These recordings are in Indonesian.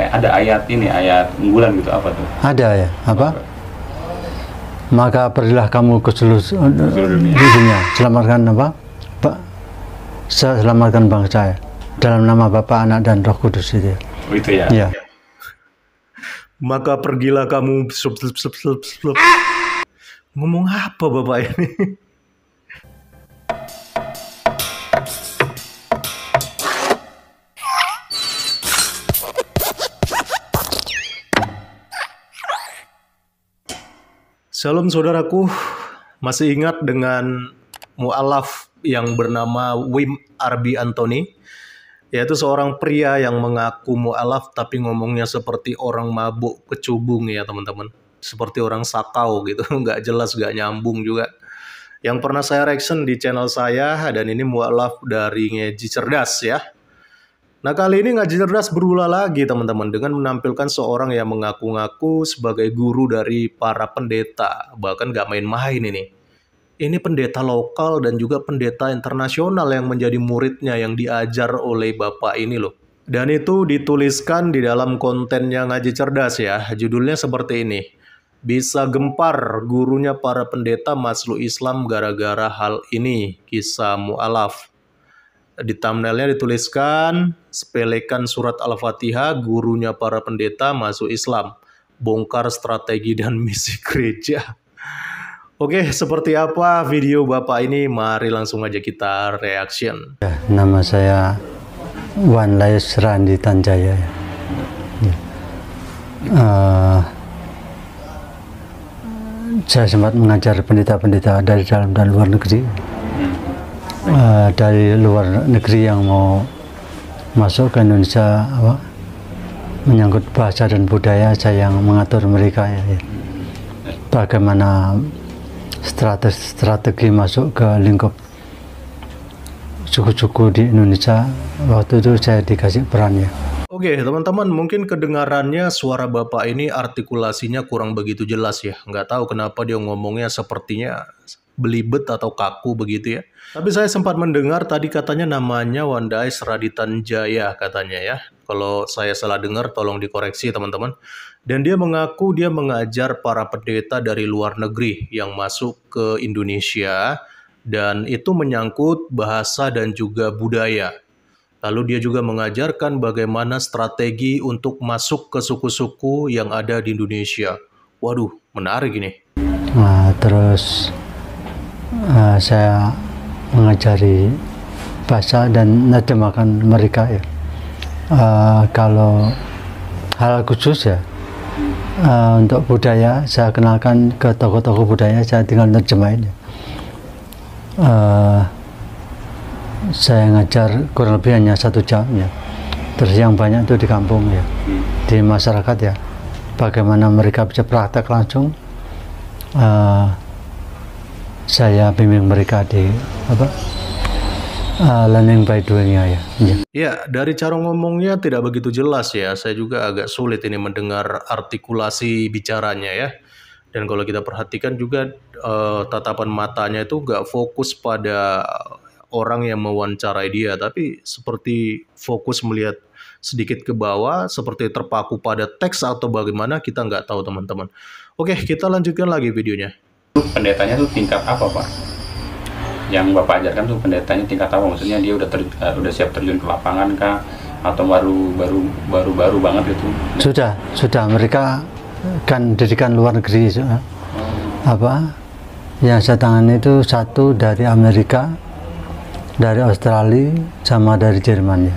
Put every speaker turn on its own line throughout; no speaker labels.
ya? ada ayat ini ayat unggulan gitu apa tuh
ada ya apa maka pergilah kamu ke seluruh, dunia. selamatkan apa Pak, selamatkan bangsa ya. dalam nama Bapa Anak dan Roh Kudus itu ya.
oh, itu ya, ya. maka pergilah kamu sub, sub, sub, sub, sub. ngomong apa bapak ini Salam saudaraku, masih ingat dengan mu'alaf yang bernama Wim Arbi Anthony? Yaitu seorang pria yang mengaku mu'alaf tapi ngomongnya seperti orang mabuk kecubung ya teman-teman. Seperti orang sakau gitu, nggak jelas, nggak nyambung juga. Yang pernah saya reaction di channel saya dan ini mu'alaf dari Ngeji Cerdas ya. Nah kali ini ngaji cerdas berulah lagi teman-teman dengan menampilkan seorang yang mengaku-ngaku sebagai guru dari para pendeta bahkan gak main-main ini. Ini pendeta lokal dan juga pendeta internasional yang menjadi muridnya yang diajar oleh bapak ini loh. Dan itu dituliskan di dalam kontennya ngaji cerdas ya. Judulnya seperti ini. Bisa gempar gurunya para pendeta masuk Islam gara-gara hal ini. Kisah mu'alaf di thumbnailnya dituliskan sepelekan surat Al-Fatihah, gurunya para pendeta masuk Islam, bongkar strategi dan misi gereja. Oke, seperti apa video Bapak ini? Mari langsung aja kita reaction.
Ya, nama saya Wan Layus Randi Tanjaya. Uh, saya sempat mengajar pendeta-pendeta dari dalam dan luar negeri uh, dari luar negeri yang mau masuk ke Indonesia apa, menyangkut bahasa dan budaya saya yang mengatur mereka ya, ya. bagaimana strategi strategi masuk ke lingkup suku-suku di Indonesia waktu itu saya dikasih peran ya.
Oke okay, teman-teman mungkin kedengarannya suara bapak ini artikulasinya kurang begitu jelas ya nggak tahu kenapa dia ngomongnya sepertinya belibet atau kaku begitu ya. Tapi saya sempat mendengar tadi katanya namanya Wandais Raditan Jaya katanya ya. Kalau saya salah dengar tolong dikoreksi teman-teman. Dan dia mengaku dia mengajar para pendeta dari luar negeri yang masuk ke Indonesia dan itu menyangkut bahasa dan juga budaya. Lalu dia juga mengajarkan bagaimana strategi untuk masuk ke suku-suku yang ada di Indonesia. Waduh, menarik ini.
Nah, terus uh, saya mengajari bahasa dan menerjemahkan mereka ya. Uh, kalau hal khusus ya uh, untuk budaya saya kenalkan ke tokoh-tokoh budaya saya tinggal terjemahin ya. uh, saya ngajar kurang lebih hanya satu jam ya terus yang banyak itu di kampung ya di masyarakat ya bagaimana mereka bisa praktek langsung uh, saya bimbing mereka di apa uh, learning by doing ya. ya.
Ya, dari cara ngomongnya tidak begitu jelas ya. Saya juga agak sulit ini mendengar artikulasi bicaranya ya. Dan kalau kita perhatikan juga uh, tatapan matanya itu nggak fokus pada orang yang mewawancarai dia, tapi seperti fokus melihat sedikit ke bawah, seperti terpaku pada teks atau bagaimana kita nggak tahu teman-teman. Oke, kita lanjutkan lagi videonya. Itu pendetanya tuh tingkat apa pak? Yang bapak ajarkan tuh pendetanya tingkat apa?
Maksudnya dia udah ter, uh, udah siap terjun ke lapangan kah? Atau baru baru baru baru banget
itu? Sudah sudah mereka kan didikan luar negeri so. Oh. hmm. apa yang saya tangan itu satu dari Amerika dari Australia sama dari Jerman ya.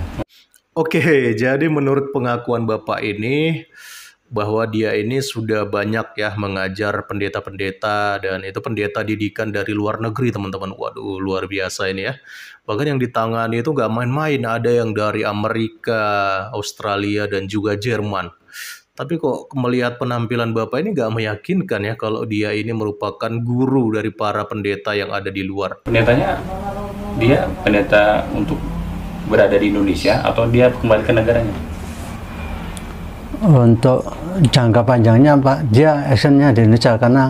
Oke, jadi menurut pengakuan Bapak ini bahwa dia ini sudah banyak ya mengajar pendeta-pendeta dan itu pendeta didikan dari luar negeri teman-teman. Waduh luar biasa ini ya. Bahkan yang ditangani itu nggak main-main. Ada yang dari Amerika, Australia dan juga Jerman. Tapi kok melihat penampilan Bapak ini nggak meyakinkan ya kalau dia ini merupakan guru dari para pendeta yang ada di luar. Pendetanya
dia pendeta untuk berada di Indonesia atau dia kembali ke negaranya?
untuk jangka panjangnya Pak dia actionnya di Indonesia karena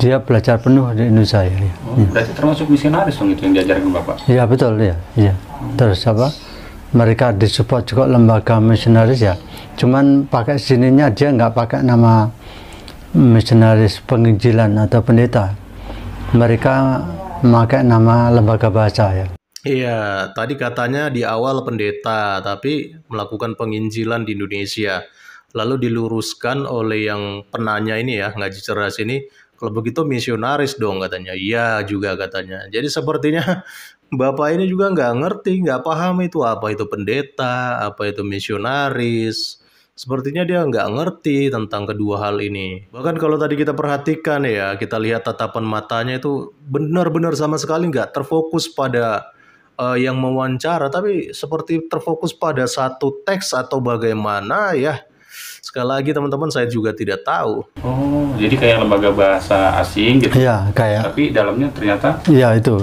dia belajar penuh di Indonesia ya. Oh,
ya. termasuk misionaris dong itu yang diajarkan Bapak?
Iya betul ya, iya. Terus apa? Mereka disupport juga lembaga misionaris ya. Cuman pakai sininya dia nggak pakai nama misionaris penginjilan atau pendeta. Mereka pakai nama lembaga bahasa ya.
Iya, tadi katanya di awal pendeta, tapi melakukan penginjilan di Indonesia lalu diluruskan oleh yang penanya ini ya ngaji cerdas ini kalau begitu misionaris dong katanya iya juga katanya jadi sepertinya bapak ini juga nggak ngerti nggak paham itu apa itu pendeta apa itu misionaris Sepertinya dia nggak ngerti tentang kedua hal ini. Bahkan kalau tadi kita perhatikan ya, kita lihat tatapan matanya itu benar-benar sama sekali nggak terfokus pada uh, yang mewawancara tapi seperti terfokus pada satu teks atau bagaimana ya Sekali lagi teman-teman saya juga tidak tahu. Oh, jadi kayak lembaga bahasa asing gitu. Iya, kayak. Tapi dalamnya ternyata
Iya, itu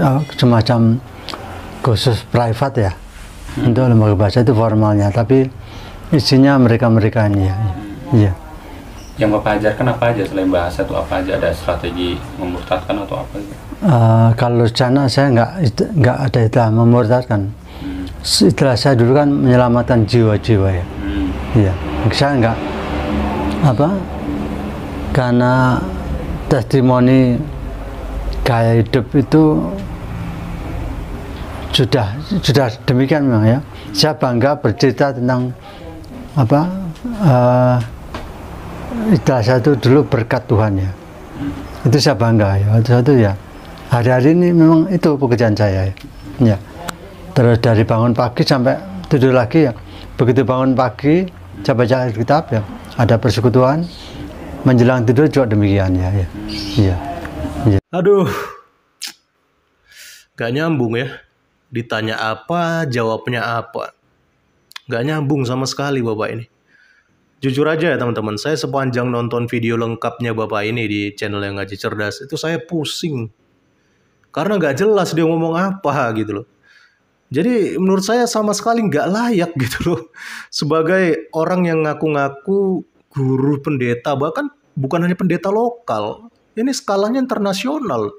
ah, semacam khusus private ya. Hmm. Untuk lembaga bahasa itu formalnya, tapi isinya mereka-mereka ini ya. Iya. Hmm. iya.
Yang Bapak ajarkan apa aja selain bahasa itu apa aja ada strategi memurtadkan atau apa
Uh, kalau sana saya nggak nggak ada itu, memurtadkan. Hmm. Setelah saya dulu kan menyelamatkan jiwa-jiwa ya. Iya, saya enggak apa karena testimoni gaya hidup itu sudah sudah demikian memang ya. Saya bangga bercerita tentang apa uh, itu satu dulu berkat Tuhan ya. Itu saya bangga ya. Itu satu ya. Hari-hari ini memang itu pekerjaan saya ya. ya. Terus dari bangun pagi sampai tidur lagi ya. Begitu bangun pagi baca Alkitab ya, ada persekutuan, menjelang tidur juga demikian ya. ya. Ya. ya. Aduh.
Gak nyambung ya. Ditanya apa, jawabnya apa. Gak nyambung sama sekali Bapak ini. Jujur aja ya teman-teman, saya sepanjang nonton video lengkapnya Bapak ini di channel yang ngaji cerdas, itu saya pusing. Karena gak jelas dia ngomong apa gitu loh. Jadi menurut saya sama sekali nggak layak gitu loh. Sebagai orang yang ngaku-ngaku guru pendeta, bahkan bukan hanya pendeta lokal. Ini skalanya internasional.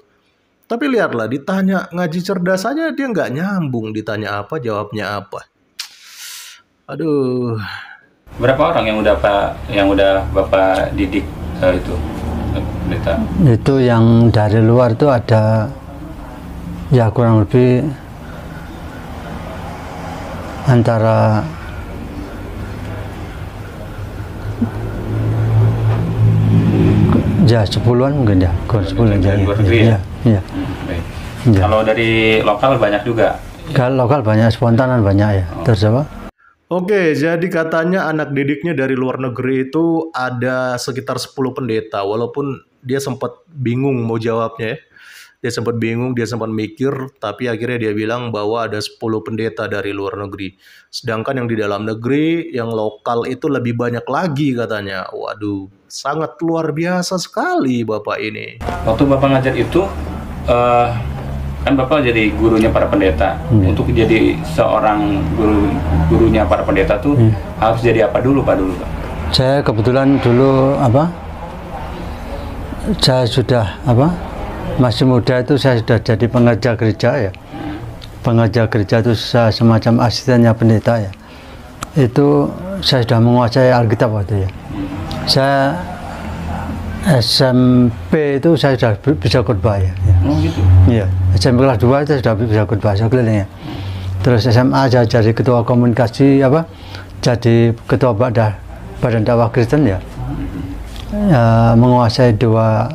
Tapi lihatlah, ditanya ngaji cerdas aja dia nggak nyambung. Ditanya apa, jawabnya apa. Aduh.
Berapa orang yang udah Pak yang udah Bapak didik eh, itu? Pendeta.
Itu yang dari luar itu ada ya kurang lebih antara ya sepuluhan mungkin ya kurang sepuluh ya, ya. ya. ya.
kalau dari lokal banyak
juga
kalau lokal banyak spontanan banyak ya oh. terus apa
Oke, jadi katanya anak didiknya dari luar negeri itu ada sekitar 10 pendeta, walaupun dia sempat bingung mau jawabnya ya. Dia sempat bingung, dia sempat mikir, tapi akhirnya dia bilang bahwa ada 10 pendeta dari luar negeri. Sedangkan yang di dalam negeri, yang lokal itu lebih banyak lagi katanya. Waduh, sangat luar biasa sekali Bapak ini. Waktu Bapak ngajar itu, uh, kan Bapak jadi gurunya para
pendeta. Hmm. Untuk jadi seorang guru gurunya para pendeta tuh hmm. harus jadi apa dulu Pak dulu Pak?
Saya kebetulan dulu apa? Saya sudah apa? masih muda itu saya sudah jadi pengajar gereja ya Pengajar gereja itu saya semacam asistennya pendeta ya itu saya sudah menguasai Alkitab waktu ya saya SMP itu saya sudah bisa khotbah ya. Oh gitu. Iya. SMP kelas 2 itu sudah bisa khotbah saya keliling ya. Terus SMA saya jadi ketua komunikasi apa? Jadi ketua badan badan dakwah Kristen ya. ya menguasai dua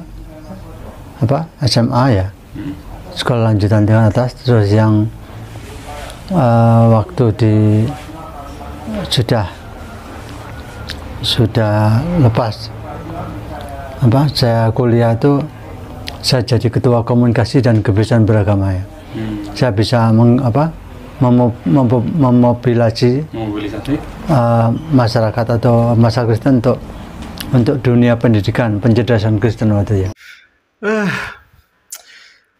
apa SMA ya sekolah lanjutan tingkat atas terus yang uh, waktu di sudah sudah lepas apa saya kuliah itu saya jadi ketua komunikasi dan kebiasaan beragama ya hmm. saya bisa meng, apa memobilasi uh, eh, masyarakat atau masyarakat Kristen untuk untuk dunia pendidikan pencerdasan Kristen waktu ya
Eh,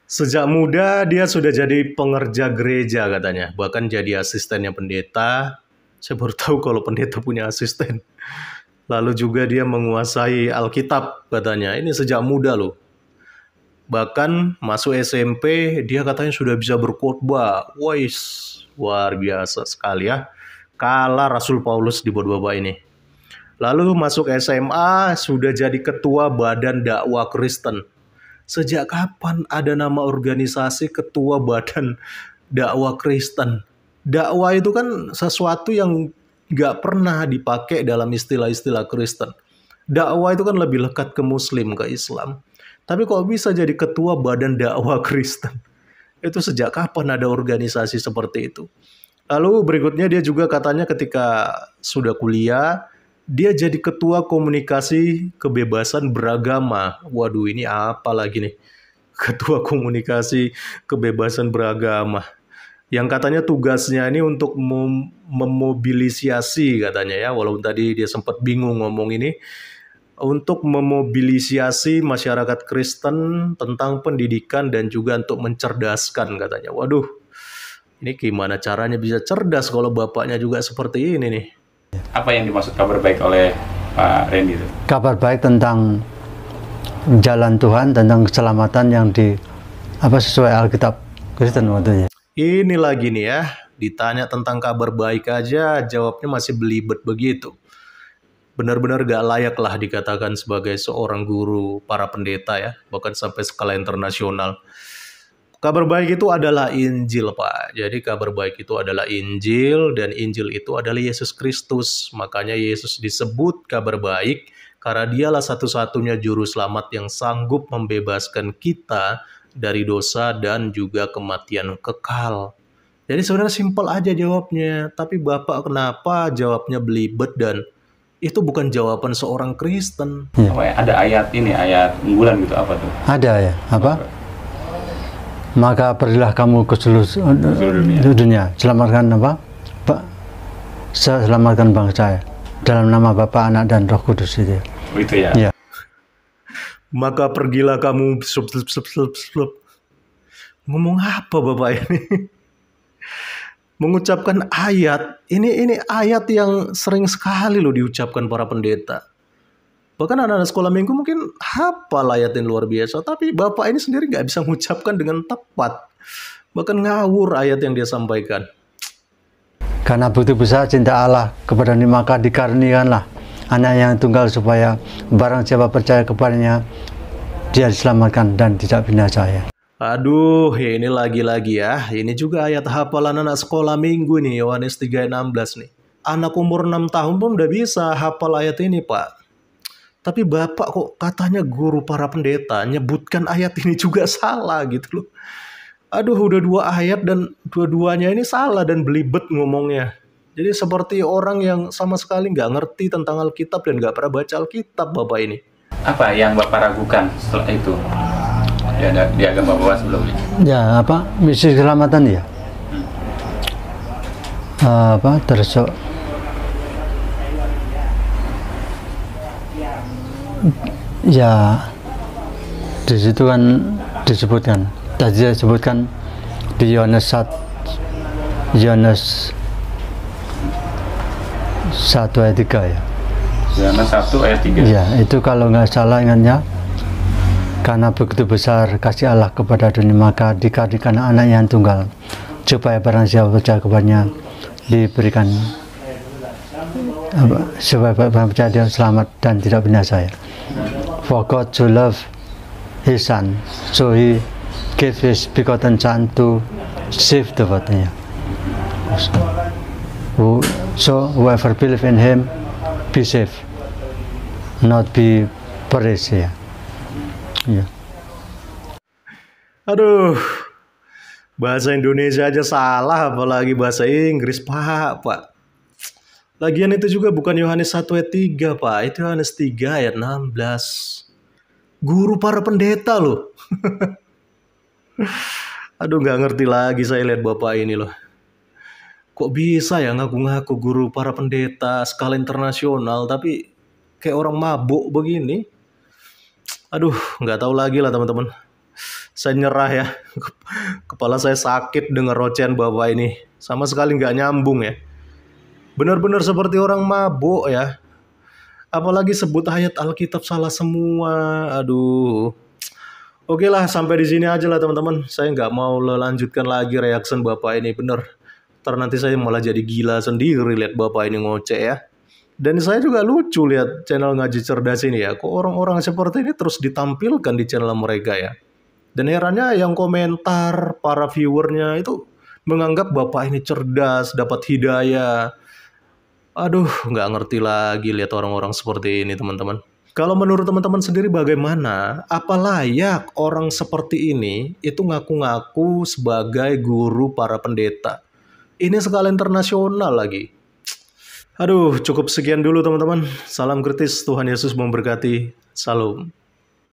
sejak muda dia sudah jadi pengerja gereja katanya, bahkan jadi asistennya pendeta. Saya baru tahu kalau pendeta punya asisten. Lalu juga dia menguasai Alkitab katanya. Ini sejak muda loh. Bahkan masuk SMP dia katanya sudah bisa berkhotbah. Wais, luar biasa sekali ya. Kala Rasul Paulus di bapak ini. Lalu masuk SMA sudah jadi ketua Badan Dakwah Kristen Sejak kapan ada nama organisasi ketua badan dakwah Kristen? Dakwah itu kan sesuatu yang nggak pernah dipakai dalam istilah-istilah Kristen. Dakwah itu kan lebih lekat ke Muslim, ke Islam. Tapi kok bisa jadi ketua badan dakwah Kristen? Itu sejak kapan ada organisasi seperti itu? Lalu berikutnya dia juga katanya ketika sudah kuliah, dia jadi ketua komunikasi kebebasan beragama. Waduh, ini apa lagi nih? Ketua komunikasi kebebasan beragama. Yang katanya tugasnya ini untuk mem memobilisasi katanya ya, walaupun tadi dia sempat bingung ngomong ini untuk memobilisasi masyarakat Kristen tentang pendidikan dan juga untuk mencerdaskan katanya. Waduh, ini gimana caranya bisa cerdas kalau bapaknya juga seperti ini nih? apa yang dimaksud kabar baik oleh Pak Randy itu?
Kabar baik tentang jalan Tuhan, tentang keselamatan yang di apa sesuai Alkitab Kristen waktunya.
Ini lagi nih ya, ditanya tentang kabar baik aja, jawabnya masih belibet begitu. Benar-benar gak layak lah dikatakan sebagai seorang guru para pendeta ya, bahkan sampai skala internasional. Kabar baik itu adalah Injil, Pak. Jadi kabar baik itu adalah Injil dan Injil itu adalah Yesus Kristus. Makanya Yesus disebut kabar baik karena dialah satu-satunya juru selamat yang sanggup membebaskan kita dari dosa dan juga kematian kekal. Jadi sebenarnya simpel aja jawabnya, tapi Bapak kenapa jawabnya belibet dan itu bukan jawaban seorang Kristen. Hmm. Ya. Ada ayat ini, ayat unggulan
gitu apa tuh? Ada ya, apa? maka pergilah kamu ke seluruh, dunia. dunia. Selamatkan apa? Pak, selamatkan bangsa saya dalam nama Bapa, Anak dan Roh Kudus itu.
Itu ya. ya. Maka pergilah kamu sup, sup, sup, sup, sup. Ngomong apa Bapak ini? Mengucapkan ayat. Ini ini ayat yang sering sekali loh diucapkan para pendeta Bahkan anak-anak sekolah minggu mungkin hafal ayat yang luar biasa, tapi bapak ini sendiri nggak bisa mengucapkan dengan tepat. Bahkan ngawur ayat yang dia sampaikan.
Karena butuh besar cinta Allah kepada maka dikarenikanlah anak yang tunggal supaya barang siapa percaya kepadanya dia diselamatkan dan tidak binasa ya.
Aduh, ini lagi-lagi ya. Ini juga ayat hafalan anak sekolah minggu nih, Yohanes 3:16 nih. Anak umur 6 tahun pun udah bisa hafal ayat ini, Pak. Tapi Bapak kok katanya guru para pendeta nyebutkan ayat ini juga salah gitu loh. Aduh udah dua ayat dan dua-duanya ini salah dan belibet ngomongnya. Jadi seperti orang yang sama sekali nggak ngerti tentang Alkitab dan nggak pernah baca Alkitab Bapak ini. Apa yang Bapak ragukan setelah itu? Di, di agama Bapak sebelumnya.
Ya apa? Misi keselamatan ya? Hmm. apa? tersok ya di situ kan disebutkan tadi saya sebutkan di Yohanes sat Yohanes satu ayat tiga ya
Yohanes satu ayat tiga. ya
itu kalau nggak salah ingatnya karena begitu besar kasih Allah kepada dunia maka dikadikkan anak yang tunggal supaya barang siapa percaya kepadanya diberikan apa, supaya barang percaya dia selamat dan tidak binasa ya forgot to love his son. So he gave his begotten son to save the world. Yeah. So, so whoever believes in him, be safe, not be perished. Yeah. yeah.
Aduh, bahasa Indonesia aja salah, apalagi bahasa Inggris, Pak, Pak. Lagian itu juga bukan Yohanes 1 ayat 3, Pak. Itu Yohanes 3 ayat 16. Guru para pendeta loh. Aduh nggak ngerti lagi saya lihat Bapak ini loh. Kok bisa ya ngaku-ngaku guru para pendeta skala internasional tapi kayak orang mabuk begini. Aduh nggak tahu lagi lah teman-teman. Saya nyerah ya. Kepala saya sakit dengar rocen Bapak ini. Sama sekali nggak nyambung ya benar-benar seperti orang mabuk ya. Apalagi sebut ayat Alkitab salah semua. Aduh. Oke lah, sampai di sini aja lah teman-teman. Saya nggak mau lanjutkan lagi reaction Bapak ini, bener. Ntar nanti saya malah jadi gila sendiri lihat Bapak ini ngoceh ya. Dan saya juga lucu lihat channel Ngaji Cerdas ini ya. Kok orang-orang seperti ini terus ditampilkan di channel mereka ya. Dan herannya yang komentar para viewernya itu menganggap Bapak ini cerdas, dapat hidayah. Aduh, nggak ngerti lagi lihat orang-orang seperti ini, teman-teman. Kalau menurut teman-teman sendiri bagaimana? Apa layak orang seperti ini itu ngaku-ngaku sebagai guru para pendeta? Ini skala internasional lagi. Aduh, cukup sekian dulu teman-teman. Salam kritis, Tuhan Yesus memberkati. Salam.